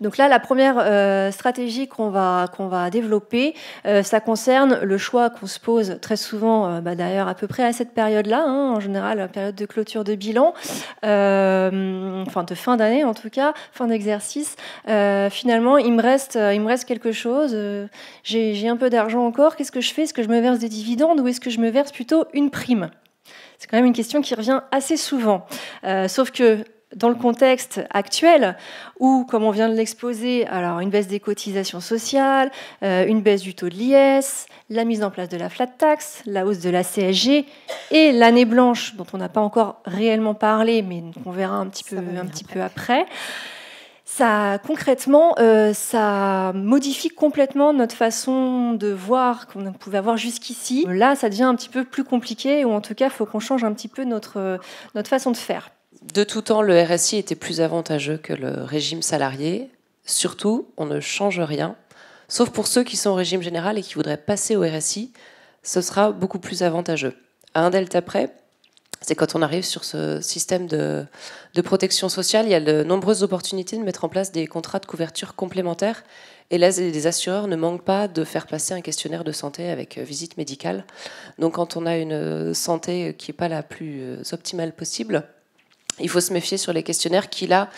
Donc là, la première euh, stratégie qu'on va, qu'on va développer, euh, ça concerne le choix qu'on se pose très souvent, euh, bah, d'ailleurs à peu près à cette période-là, hein, en général, période de clôture de bilan, enfin de fin d'année en tout cas, fin d'exercice. finalement, il me, reste, il me reste quelque chose, j'ai un peu d'argent encore, qu'est-ce que je fais Est-ce que je me verse des dividendes ou est-ce que je me verse plutôt une prime c'est quand même une question qui revient assez souvent. sauf que dans le contexte actuel où, comme on vient de l'exposer, alors une baisse des cotisations sociales, euh, une baisse du taux de l'IS, la mise en place de la flat tax, la hausse de la CSG et l'année blanche dont on n'a pas encore réellement parlé, mais qu'on verra un petit peu, un petit après. peu après. Ça, concrètement, euh, ça modifie complètement notre façon de voir qu'on pouvait avoir jusqu'ici. Là, ça devient un petit peu plus compliqué, ou en tout cas, il faut qu'on change un petit peu notre, euh, notre façon de faire de tout temps, le RSI était plus avantageux que le régime salarié. Surtout, on ne change rien, sauf pour ceux qui sont au régime général et qui voudraient passer au RSI, ce sera beaucoup plus avantageux. À un delta près, c'est quand on arrive sur ce système de, de, protection sociale, il y a de nombreuses opportunités de mettre en place des contrats de couverture complémentaires. Et là, les assureurs ne manquent pas de faire passer un questionnaire de santé avec euh, visite médicale. Donc quand on a une euh, santé qui n'est pas la plus euh, optimale possible, il faut se méfier sur les questionnaires qui, là,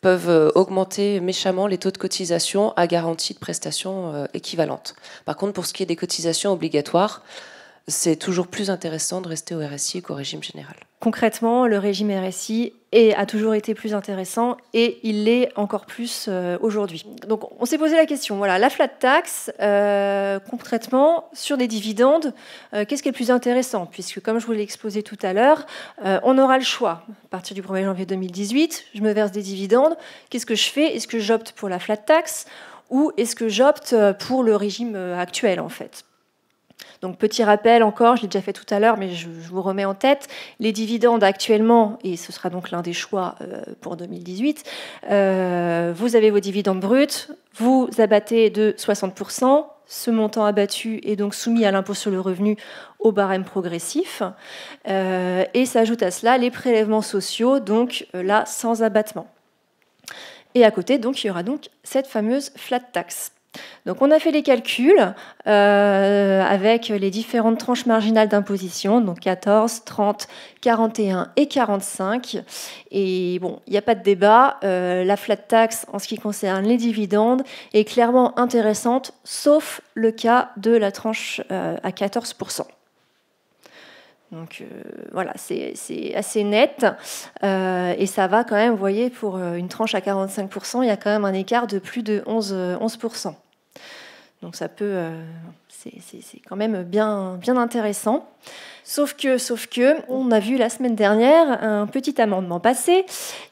peuvent euh, augmenter méchamment les taux de cotisation à garantie de prestations euh, équivalentes. Par contre, pour ce qui est des cotisations obligatoires, c'est toujours plus intéressant de rester au RSI qu'au régime général. Concrètement, le régime RSI est, a toujours été plus intéressant et il l'est encore plus euh, aujourd'hui. Donc on s'est posé la question, voilà, la flat tax, euh, concrètement, sur des dividendes, euh, qu'est-ce qui est le plus intéressant Puisque comme je vous l'ai exposé tout à l'heure, on aura le choix. À partir du 1er janvier 2018, je me verse des dividendes, qu'est-ce que je fais Est-ce que j'opte pour la flat tax ou est-ce que j'opte pour le régime actuel en fait donc petit rappel encore, je l'ai déjà fait tout à l'heure, mais je, vous remets en tête, les dividendes actuellement, et ce sera donc l'un des choix euh, pour 2018, euh, vous avez vos dividendes bruts, vous abattez de 60%, ce montant abattu est donc soumis à l'impôt sur le revenu au barème progressif. Euh, et s'ajoute à cela les prélèvements sociaux, donc là sans abattement. Et à côté, donc, il y aura donc cette fameuse flat tax. Donc on a fait les calculs euh, avec les différentes tranches marginales d'imposition, donc 14, 30, 41 et 45. Et bon, il n'y a pas de débat, euh, la flat tax en ce qui concerne les dividendes est clairement intéressante, sauf le cas de la tranche euh, à 14%. Donc voilà, c'est assez net. et ça va quand même, vous voyez, pour une tranche à 45%, il y a quand même un écart de plus de 11%. Donc ça peut, euh, c'est quand même bien, bien intéressant. Sauf que, sauf que, on a vu la semaine dernière un petit amendement passé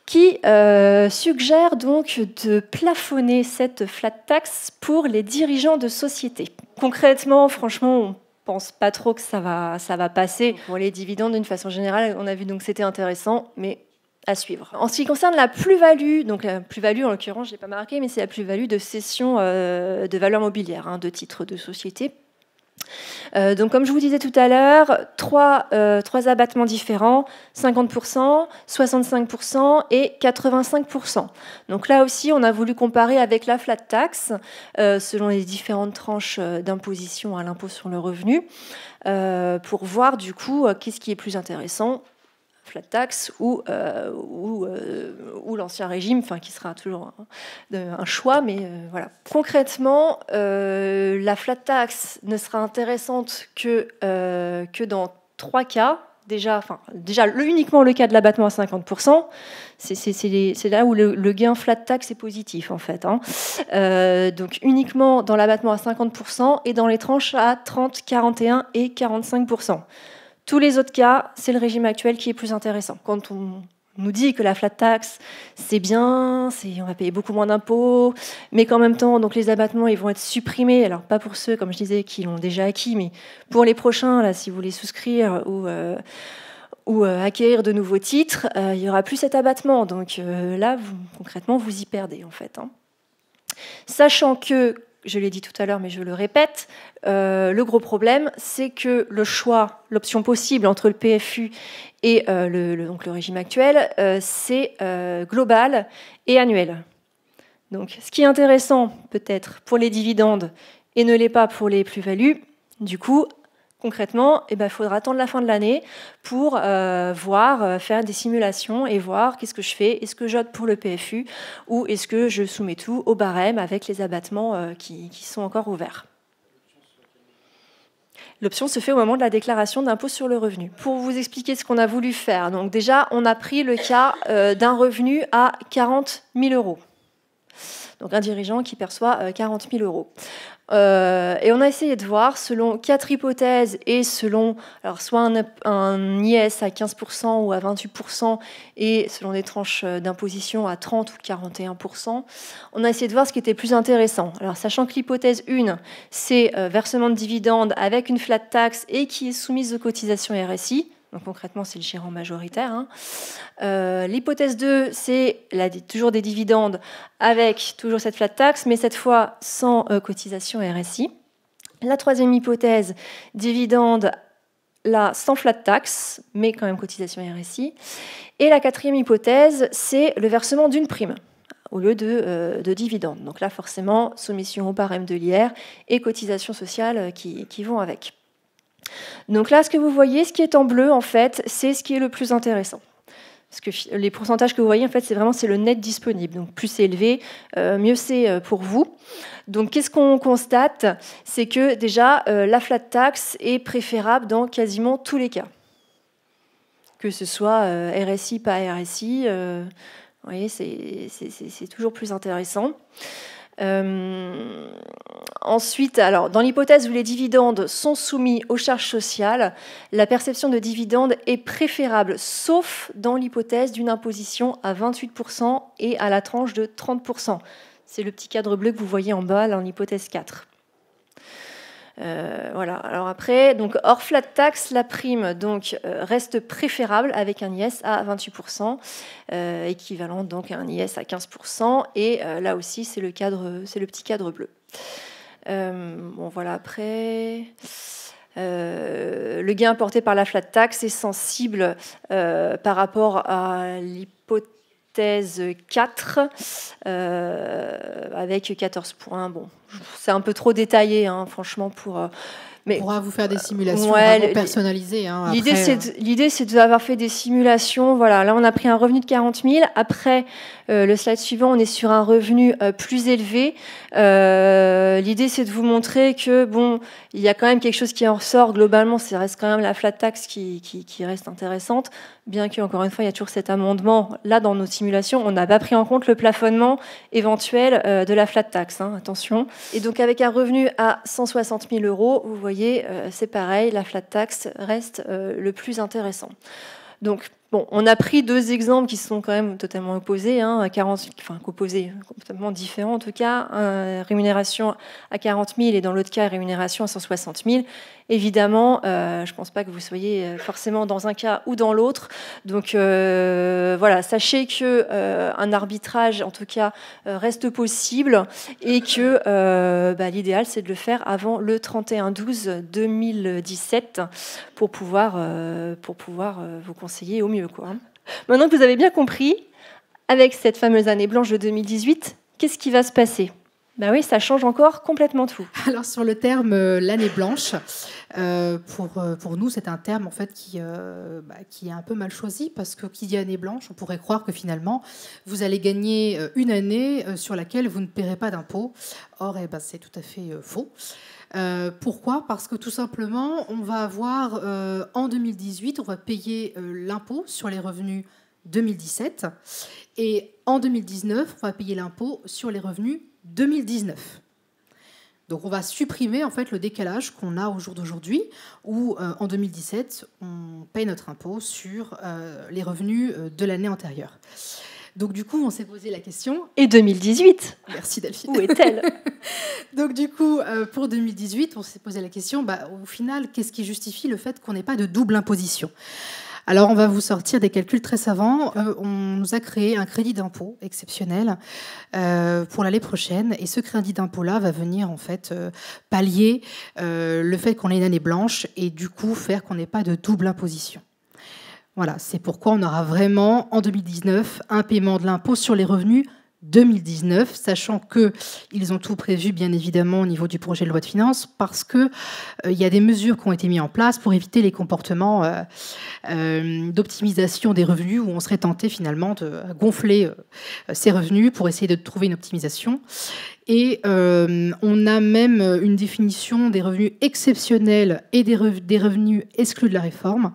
qui euh, suggère donc de plafonner cette flat tax pour les dirigeants de sociétés. Concrètement, franchement, on pense pas trop que ça va, ça va passer. Pour les dividendes, d'une façon générale, on a vu donc c'était intéressant, mais en ce qui concerne la plus-value, donc la plus-value en l'occurrence, je n'ai pas marqué, mais c'est la plus-value de cession euh, de valeur mobilière, hein, de titres de société. Euh, donc comme je vous disais tout à l'heure, trois, euh, trois abattements différents, 50%, 65% et 85%. Donc là aussi, on a voulu comparer avec la flat tax, selon les différentes tranches d'imposition à l'impôt sur le revenu, pour voir du coup qu'est-ce qui est plus intéressant flat tax ou, euh, euh, ou, l'ancien régime, enfin, qui sera toujours un, choix, mais euh, voilà. Concrètement, la flat tax ne sera intéressante que, que dans trois cas. Déjà, enfin, déjà uniquement le cas de l'abattement à 50%, c'est là où le, gain flat tax est positif en fait. Hein. donc uniquement dans l'abattement à 50% et dans les tranches à 30, 41 et 45%. Tous les autres cas, c'est le régime actuel qui est plus intéressant. Quand on nous dit que la flat tax, c'est bien, on va payer beaucoup moins d'impôts, mais qu'en même temps, donc les abattements, ils vont être supprimés. Alors, pas pour ceux, comme je disais, qui l'ont déjà acquis, mais pour les prochains, là, si vous voulez souscrire ou, euh, euh, acquérir de nouveaux titres, euh, il n'y aura plus cet abattement. Donc là, vous, concrètement, vous y perdez, en fait. Hein. Sachant que je l'ai dit tout à l'heure, mais je le répète, euh, le gros problème, c'est que le choix, l'option possible entre le PFU et euh, le, donc le régime actuel, euh, c'est global et annuel. Donc, ce qui est intéressant peut-être pour les dividendes et ne l'est pas pour les plus-values, du coup, concrètement, il eh ben, faudra attendre la fin de l'année pour euh, voir, euh, faire des simulations et voir qu'est-ce que je fais, est-ce que j'ode pour le PFU ou est-ce que je soumets tout au barème avec les abattements euh, qui, sont encore ouverts. L'option se fait au moment de la déclaration d'impôt sur le revenu. Pour vous expliquer ce qu'on a voulu faire, donc déjà, on a pris le cas d'un revenu à 40 000 euros donc un dirigeant qui perçoit 40 euh, 000 euros. Euh, et on a essayé de voir, selon quatre hypothèses et selon alors soit un, IS à 15% ou à 28% et selon des tranches euh, d'imposition à 30 ou 41%, on a essayé de voir ce qui était plus intéressant. Alors sachant que l'hypothèse 1, c'est versement de dividendes avec une flat tax et qui est soumise aux cotisations RSI, donc concrètement, c'est le gérant majoritaire. Hein. Euh, l'hypothèse 2, c'est toujours des dividendes avec toujours cette flat tax, mais cette fois sans euh, cotisation RSI. La troisième hypothèse, dividendes là sans flat tax, mais quand même cotisation RSI. Et la quatrième hypothèse, c'est le versement d'une prime au lieu de, euh, dividendes. Donc là, forcément, soumission au barème de l'IR et cotisation sociale qui vont avec. Donc là, ce que vous voyez, ce qui est en bleu, en fait, c'est ce qui est le plus intéressant. Parce que les pourcentages que vous voyez, en fait, c'est vraiment c'est le net disponible. Donc plus c'est élevé, euh, mieux c'est euh, pour vous. Donc qu'est-ce qu'on constate C'est que déjà, euh, la flat tax est préférable dans quasiment tous les cas. Que ce soit RSI, pas RSI, vous voyez, c'est toujours plus intéressant. Euh, Ensuite, alors, dans l'hypothèse où les dividendes sont soumis aux charges sociales, la perception de dividendes est préférable, sauf dans l'hypothèse d'une imposition à 28% et à la tranche de 30%. C'est le petit cadre bleu que vous voyez en bas, là, en hypothèse 4. Euh, voilà. Alors après, donc hors flat tax, la prime donc euh, reste préférable avec un IS à 28%, euh, équivalent donc à un IS à 15%. Et là aussi, c'est le c'est le petit cadre bleu. Euh, bon, voilà, après. Euh, le gain apporté par la flat tax est sensible euh, par rapport à l'hypothèse 4 avec 14 points. Bon, c'est un peu trop détaillé, hein, franchement, pour. mais, on pourra vous faire des simulations personnalisées. Hein, l'idée, c'est d'avoir fait des simulations. Voilà, là, on a pris un revenu de 40 000. Après, euh, le slide suivant, on est sur un revenu euh, plus élevé. Euh, l'idée, c'est de vous montrer que, bon, il y a quand même quelque chose qui en ressort. Globalement, ça reste quand même la flat tax qui, reste intéressante, bien qu'encore une fois, il y a toujours cet amendement. Là, dans nos simulations, on n'a pas pris en compte le plafonnement éventuel de la flat tax. Hein, attention. Et donc, avec un revenu à 160 000 euros, vous voyez, c'est pareil, la flat tax reste le plus intéressant. Donc, Bon, on a pris deux exemples qui sont quand même totalement opposés, hein, enfin opposés, complètement différents en tout cas. rémunération à 40 000 et dans l'autre cas, rémunération à 160 000. Évidemment, euh, je ne pense pas que vous soyez euh, forcément dans un cas ou dans l'autre. Donc euh, voilà, sachez qu'un arbitrage, en tout cas, reste possible et que bah, l'idéal, c'est de le faire avant le 31-12-2017 pour pouvoir, pour pouvoir vous conseiller au mieux. Maintenant que vous avez bien compris, avec cette fameuse année blanche de 2018, qu'est-ce qui va se passer ben oui, ça change encore complètement tout. Alors sur le terme euh, l'année blanche, euh, pour, euh, pour nous c'est un terme en fait qui, bah, qui est un peu mal choisi parce que qui dit année blanche, on pourrait croire que finalement vous allez gagner une année sur laquelle vous ne paierez pas d'impôts. Or, eh ben, c'est tout à fait faux. Euh, pourquoi Parce que tout simplement, on va avoir euh, en 2018, euh, on va payer l'impôt sur les revenus 2017 et en 2019, on va payer l'impôt sur les revenus 2019. Donc on va supprimer en fait le décalage qu'on a au jour d'aujourd'hui où en 2017 on paye notre impôt sur les revenus de l'année antérieure. Donc du coup, on s'est posé la question. Et 2018 Merci Delphine. Où est-elle Donc du coup, euh, pour 2018, on s'est posé la question, bah, au final, qu'est-ce qui justifie le fait qu'on n'ait pas de double imposition alors, on va vous sortir des calculs très savants. Euh, on nous a créé un crédit d'impôt exceptionnel euh, pour l'année prochaine. Et ce crédit d'impôt-là va venir, en fait, pallier le fait qu'on ait une année blanche et du coup faire qu'on n'ait pas de double imposition. Voilà, c'est pourquoi on aura vraiment en 2019 un paiement de l'impôt sur les revenus 2019, sachant qu'ils ont tout prévu bien évidemment au niveau du projet de loi de finances parce qu'il euh, y a des mesures qui ont été mises en place pour éviter les comportements euh, euh, d'optimisation des revenus où on serait tenté finalement de gonfler ces revenus pour essayer de trouver une optimisation. Et on a même une définition des revenus exceptionnels et des revenus exclus de la réforme.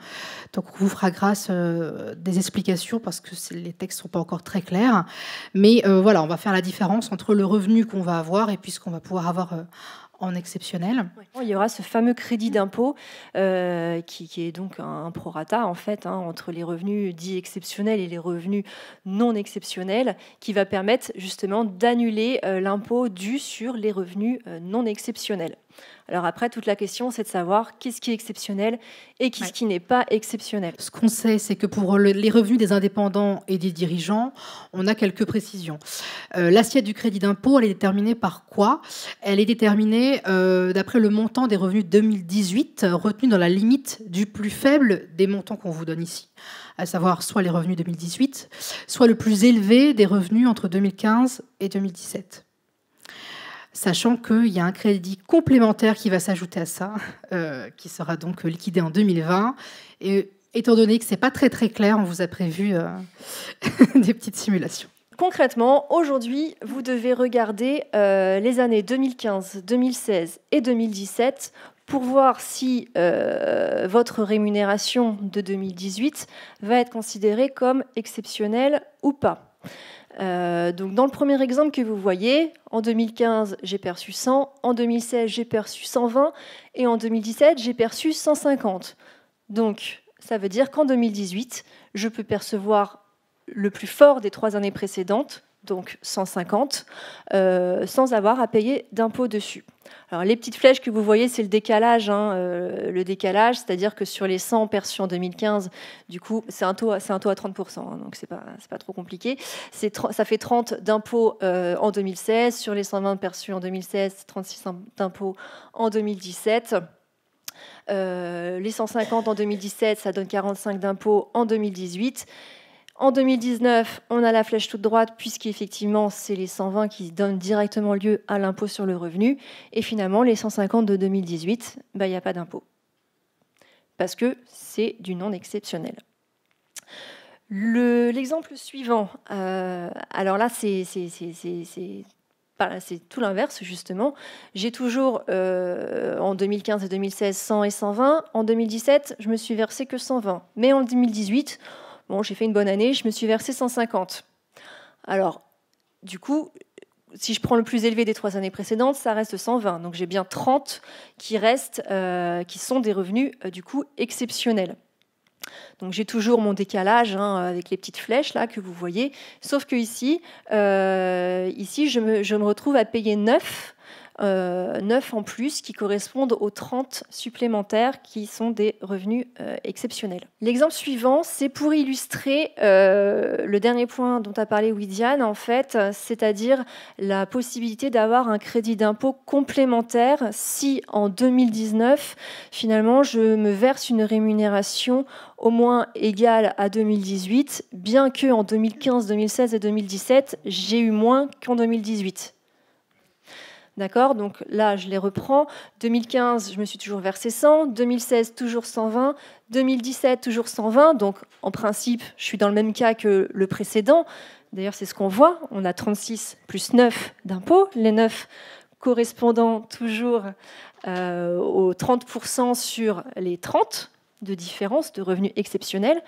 Donc on vous fera grâce euh, des explications parce que les textes ne sont pas encore très clairs. Mais euh, voilà, on va faire la différence entre le revenu qu'on va avoir et puis ce qu'on va pouvoir avoir euh, en exceptionnel. Il y aura ce fameux crédit d'impôt qui, est donc un, prorata en fait hein, entre les revenus dits exceptionnels et les revenus non exceptionnels qui va permettre justement d'annuler l'impôt dû sur les revenus non exceptionnels. Alors après, toute la question, c'est de savoir qu'est-ce qui est exceptionnel et qu'est-ce qui n'est pas exceptionnel. Ce qu'on sait, c'est que pour les revenus des indépendants et des dirigeants, on a quelques précisions. Euh, l'assiette du crédit d'impôt, elle est déterminée par quoi Elle est déterminée euh, d'après le montant des revenus 2018 euh, retenu dans la limite du plus faible des montants qu'on vous donne ici à savoir soit les revenus 2018, soit le plus élevé des revenus entre 2015 et 2017 sachant qu'il y a un crédit complémentaire qui va s'ajouter à ça, euh, qui sera donc liquidé en 2020. Et étant donné que ce n'est pas très très clair, on vous a prévu euh, des petites simulations. Concrètement, aujourd'hui, vous devez regarder euh, les années 2015, 2016 et 2017 pour voir si votre rémunération de 2018 va être considérée comme exceptionnelle ou pas. Euh, donc dans le premier exemple que vous voyez, en 2015 j'ai perçu 100, en 2016 j'ai perçu 120 et en 2017 j'ai perçu 150. Donc ça veut dire qu'en 2018 je peux percevoir le plus fort des trois années précédentes donc 150, euh, sans avoir à payer d'impôts dessus. Alors les petites flèches que vous voyez, c'est le décalage, hein, euh, le décalage, c'est-à-dire que sur les 100 perçus en 2015, du coup, c'est un taux, un taux à 30 hein, donc c'est pas, pas trop compliqué. ça fait 30 euh, d'impôts en 2016 sur les 120 perçus en 2016, 36 d'impôts en 2017. les 150 en 2017, ça donne 45 d'impôts en 2018. En 2019, on a la flèche toute droite, puisqu'effectivement, c'est les 120 qui donnent directement lieu à l'impôt sur le revenu. Et finalement, les 150 de 2018, il n'y a pas d'impôt. Parce que c'est du non exceptionnel. L'exemple suivant, euh, alors là, bah, c'est tout l'inverse justement. J'ai toujours euh, en 2015 et 2016 100 et 120. En 2017, je me suis versé que 120. Mais en 2018, Bon, j'ai fait une bonne année, je me suis versé 150. Alors, du coup, si je prends le plus élevé des trois années précédentes, ça reste 120. Donc j'ai bien 30 qui restent, euh, qui sont des revenus euh, du coup exceptionnels. Donc j'ai toujours mon décalage hein, avec les petites flèches là que vous voyez, sauf que ici, euh, ici je me, retrouve à payer 9 9 euh, en plus qui correspondent aux 30 supplémentaires qui sont des revenus euh, exceptionnels. L'exemple suivant, c'est pour illustrer euh, le dernier point dont a parlé Widiane, en fait, c'est-à-dire la possibilité d'avoir un crédit d'impôt complémentaire si en 2019, finalement, je me verse une rémunération au moins égale à 2018, bien que en 2015, 2016 et 2017, j'ai eu moins qu'en 2018. D'accord Donc là, je les reprends. 2015, je me suis toujours versé 100. 2016, toujours 120. 2017, toujours 120. Donc en principe, je suis dans le même cas que le précédent. D'ailleurs, c'est ce qu'on voit. On a 36 plus 9 d'impôts. Les 9 correspondant toujours euh, aux 30% sur les 30 de différence, de revenus exceptionnels.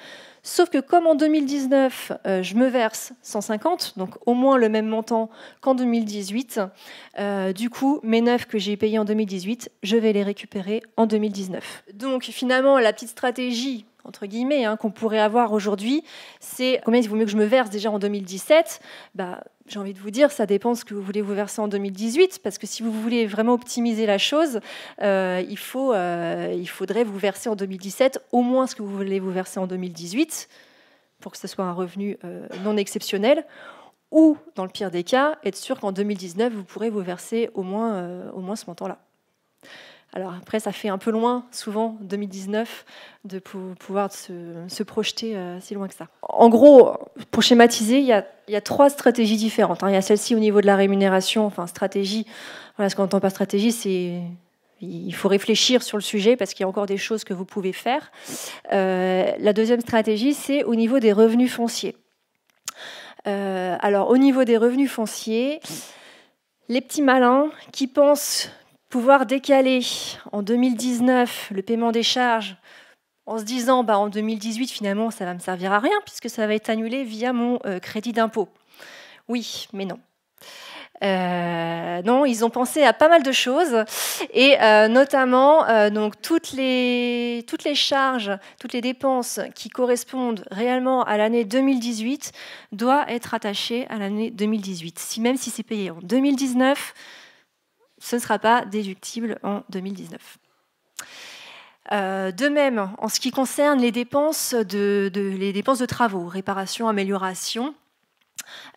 Sauf que comme en 2019, euh, je me verse 150, donc au moins le même montant qu'en 2018, euh, du coup, mes neuf que j'ai payés en 2018, je vais les récupérer en 2019. Donc finalement, la petite stratégie entre guillemets, hein, qu'on pourrait avoir aujourd'hui, c'est combien il vaut mieux que je me verse déjà en 2017 bah, J'ai envie de vous dire, ça dépend de ce que vous voulez vous verser en 2018, parce que si vous voulez vraiment optimiser la chose, euh, il, faut, euh, il faudrait vous verser en 2017 au moins ce que vous voulez vous verser en 2018, pour que ce soit un revenu euh, non exceptionnel, ou, dans le pire des cas, être sûr qu'en 2019, vous pourrez vous verser au moins, au moins ce montant-là. Alors après, ça fait un peu loin, souvent 2019, de pouvoir se, projeter euh, si loin que ça. En gros, pour schématiser, il y a, trois stratégies différentes. Hein. Il y a celle-ci au niveau de la rémunération, enfin stratégie. Voilà, ce qu'on entend par stratégie, c'est il faut réfléchir sur le sujet parce qu'il y a encore des choses que vous pouvez faire. Euh, la deuxième stratégie, c'est au niveau des revenus fonciers. Euh, alors au niveau des revenus fonciers, les petits malins qui pensent pouvoir décaler en 2019 le paiement des charges en se disant bah, en 2018 finalement ça va me servir à rien puisque ça va être annulé via mon euh, crédit d'impôt. Oui, mais non. Euh, non, ils ont pensé à pas mal de choses et euh, notamment donc toutes les toutes les charges, toutes les dépenses qui correspondent réellement à l'année 2018 doivent être attachées à l'année 2018. Si même si c'est payé en 2019, ce ne sera pas déductible en 2019. Euh, de même, en ce qui concerne les dépenses de, travaux, réparation, amélioration,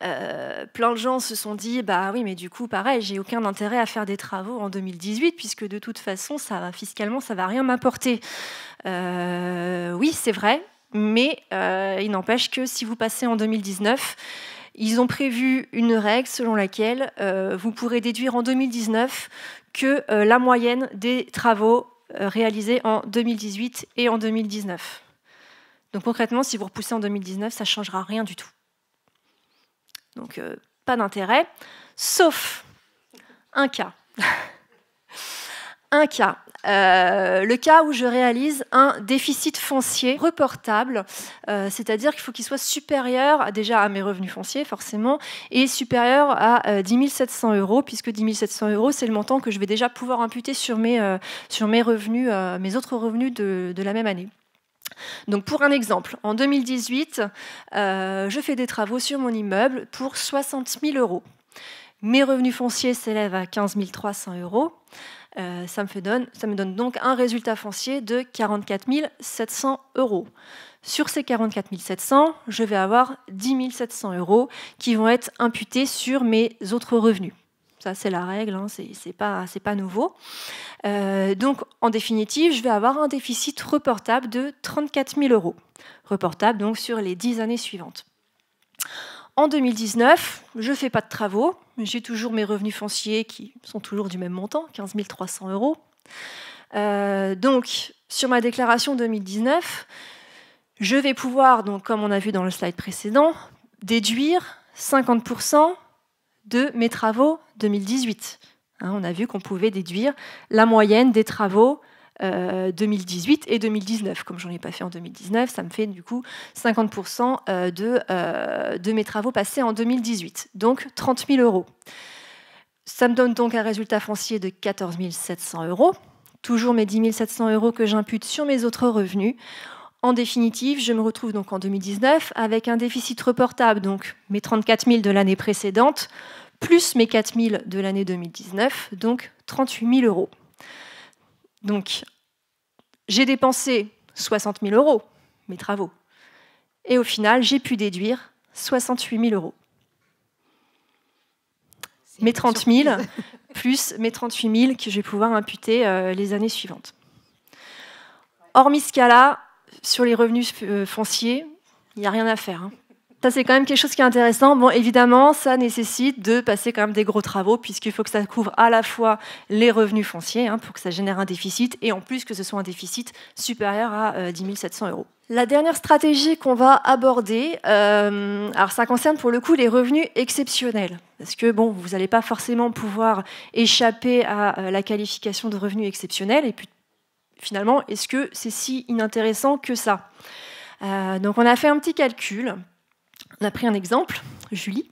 euh, plein de gens se sont dit bah oui mais du coup pareil j'ai aucun intérêt à faire des travaux en 2018 puisque de toute façon ça fiscalement ça va rien m'apporter. Euh, oui c'est vrai mais il n'empêche que si vous passez en 2019 ils ont prévu une règle selon laquelle euh, vous pourrez déduire en 2019 que euh, la moyenne des travaux euh, réalisés en 2018 et en 2019. Donc concrètement, si vous repoussez en 2019, ça ne changera rien du tout. Donc pas d'intérêt, sauf un cas. un cas. Euh, le cas où je réalise un déficit foncier reportable, euh, c'est-à-dire qu'il faut qu'il soit supérieur déjà à mes revenus fonciers forcément et supérieur à 10 euh, 700 euros puisque 10 700 euros c'est le montant que je vais déjà pouvoir imputer sur mes, sur mes revenus, mes autres revenus de, de la même année. Donc pour un exemple, en 2018, je fais des travaux sur mon immeuble pour 60 000 euros. Mes revenus fonciers s'élèvent à 15 300 euros. Euh, ça, me donne, donc un résultat foncier de 44 700 euros. Sur ces 44 700, je vais avoir 10 700 euros qui vont être imputés sur mes autres revenus. Ça, c'est la règle, hein, ce n'est pas, nouveau. Euh, donc, en définitive, je vais avoir un déficit reportable de 34 000 euros. Reportable donc sur les 10 années suivantes. En 2019, je ne fais pas de travaux, j'ai toujours mes revenus fonciers qui sont toujours du même montant, 15 300 euros. Euh, donc, sur ma déclaration 2019, je vais pouvoir, donc, comme on a vu dans le slide précédent, déduire 50% de mes travaux 2018. Hein, on a vu qu'on pouvait déduire la moyenne des travaux 2018 euh, et 2019. Comme je n'en ai pas fait en 2019, ça me fait du coup 50% euh, de, euh, de mes travaux passés en 2018, donc 30 000 euros. Ça me donne donc un résultat foncier de 14 700 euros, toujours mes 10 700 euros que j'impute sur mes autres revenus. En définitive, je me retrouve donc en 2019 avec un déficit reportable, donc mes 34 000 de l'année précédente, plus mes 4 000 de l'année 2019, donc 38 000 euros. Donc, j'ai dépensé 60 000 euros, mes travaux. Et au final, j'ai pu déduire 68 000 euros. Mes 30 000, plus mes 38 000 que je vais pouvoir imputer euh, les années suivantes. Hormis ce cas-là, sur les revenus euh, fonciers, il n'y a rien à faire. Hein. Ça, c'est quand même quelque chose qui est intéressant. Bon, évidemment, ça nécessite de passer quand même des gros travaux, puisqu'il faut que ça couvre à la fois les revenus fonciers, hein, pour que ça génère un déficit, et en plus que ce soit un déficit supérieur à 10 euh, 700 euros. La dernière stratégie qu'on va aborder, euh, alors ça concerne pour le coup les revenus exceptionnels, parce que bon, vous n'allez pas forcément pouvoir échapper à euh, la qualification de revenus exceptionnels, et puis finalement, est-ce que c'est si inintéressant que ça Donc on a fait un petit calcul on a pris un exemple, Julie,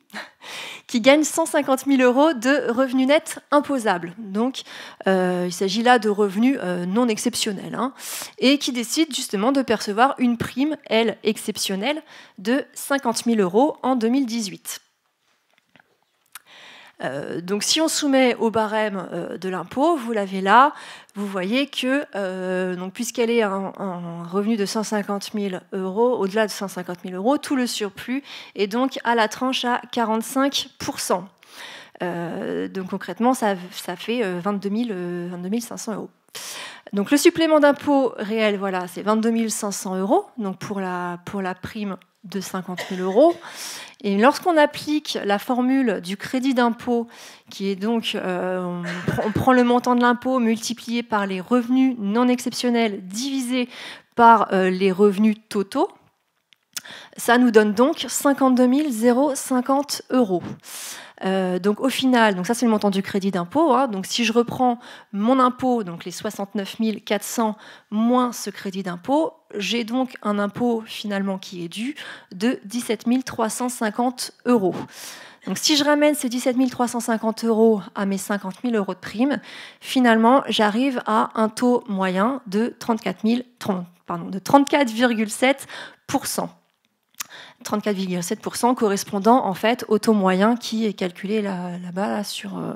qui gagne 150 000 euros de revenus nets imposables. Donc, euh, il s'agit là de revenus euh, non exceptionnels, hein, et qui décide justement de percevoir une prime, elle, exceptionnelle, de 50 000 euros en 2018. Euh, donc si on soumet au barème euh, de l'impôt, vous l'avez là, vous voyez que euh, puisqu'elle est en revenu de 150 000 euros, au-delà de 150 000 euros, tout le surplus est donc à la tranche à 45 donc concrètement, ça, fait 22, 500 euros. Donc le supplément d'impôt réel, voilà, c'est 22 500 euros, donc pour la, pour la prime de 50 000 euros. Et lorsqu'on applique la formule du crédit d'impôt, qui est donc, euh, on prend le montant de l'impôt multiplié par les revenus non exceptionnels divisé par euh, les revenus totaux, ça nous donne donc 52 050 euros. Euh, donc au final, donc ça c'est le montant du crédit d'impôt. Hein. donc si je reprends mon impôt, donc les 69 400 moins ce crédit d'impôt, j'ai donc un impôt finalement qui est dû de 17 350 euros. Donc si je ramène ces 17 350 euros à mes 50 000 euros de prime, finalement j'arrive à un taux moyen de 34,7 34,7% correspondant en fait au taux moyen qui est calculé là-bas euh,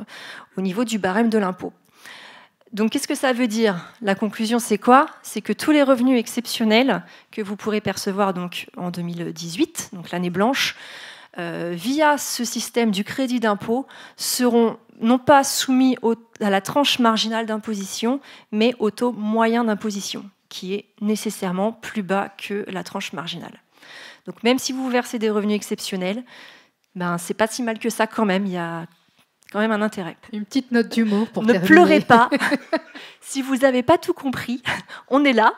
au niveau du barème de l'impôt. Donc qu'est-ce que ça veut dire La conclusion c'est quoi C'est que tous les revenus exceptionnels que vous pourrez percevoir donc en 2018, donc l'année blanche, euh, via ce système du crédit d'impôt seront non pas soumis à la tranche marginale d'imposition, mais au taux moyen d'imposition, qui est nécessairement plus bas que la tranche marginale. Donc même si vous versez des revenus exceptionnels, ben, c'est pas si mal que ça quand même. Il y a quand même un intérêt. Une petite note d'humour pour Ne pleurez pas. si vous n'avez pas tout compris, on est là.